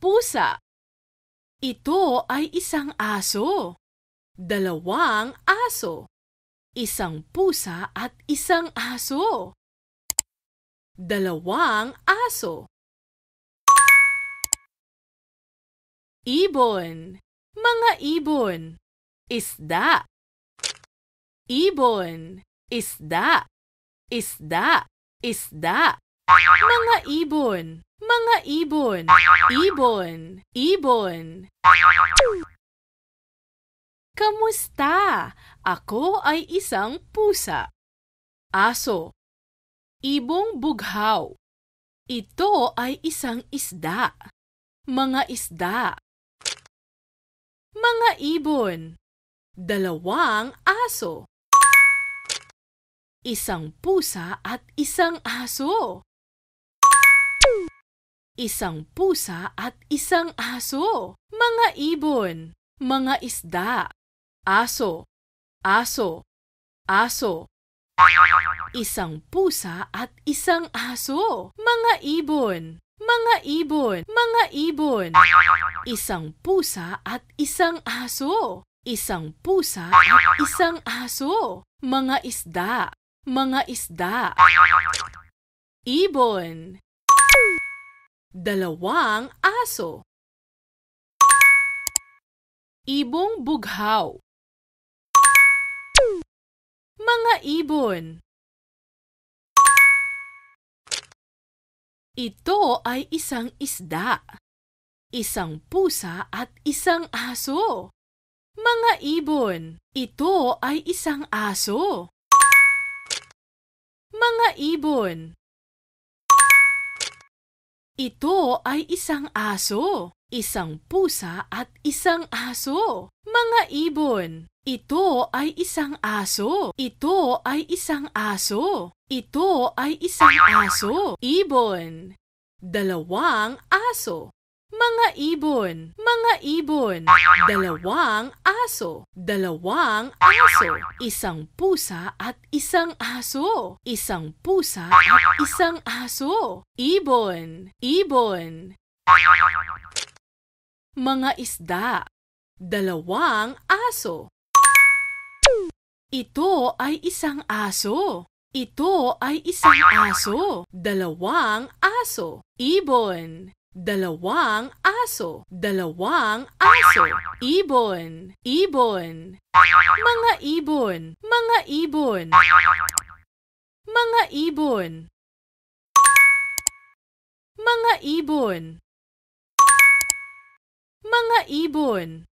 pusa. Ito ay isang aso, dalawang aso, isang pusa at isang aso. Dalawang aso. Ibon, mga ibon, isda. Ibon, isda, isda, isda, mga ibon. Mga ibon, ibon, ibon. Kamusta? Ako ay isang pusa. Aso. Ibong bughaw. Ito ay isang isda. Mga isda. Mga ibon. Dalawang aso. Isang pusa at isang aso isang pusa at isang aso, mga ibon, mga isda, aso, aso, aso, isang pusa at isang aso, mga ibon, mga ibon, mga ibon, isang pusa at isang aso, isang pusa at isang aso, mga isda, mga isda, ibon, Dalawang aso. Ibong bughaw. Mga ibon. Ito ay isang isda, isang pusa at isang aso. Mga ibon, ito ay isang aso. Mga ibon, ito ay isang aso, isang pusa at isang aso. Mga ibon, ito ay isang aso, ito ay isang aso, ito ay isang aso, ibon, dalawang aso mga ibon, mga ibon, dalawang aso, dalawang aso, isang pusa at isang aso, isang pusa at isang aso, ibon, ibon. Mga isda, dalawang aso. Ito ay isang aso. Ito ay isang aso, dalawang aso, ibon, Dalawang aso, dalawang aso, ibon, ibon, mga ibon, mga ibon, mga ibon, mga ibon, mga ibon.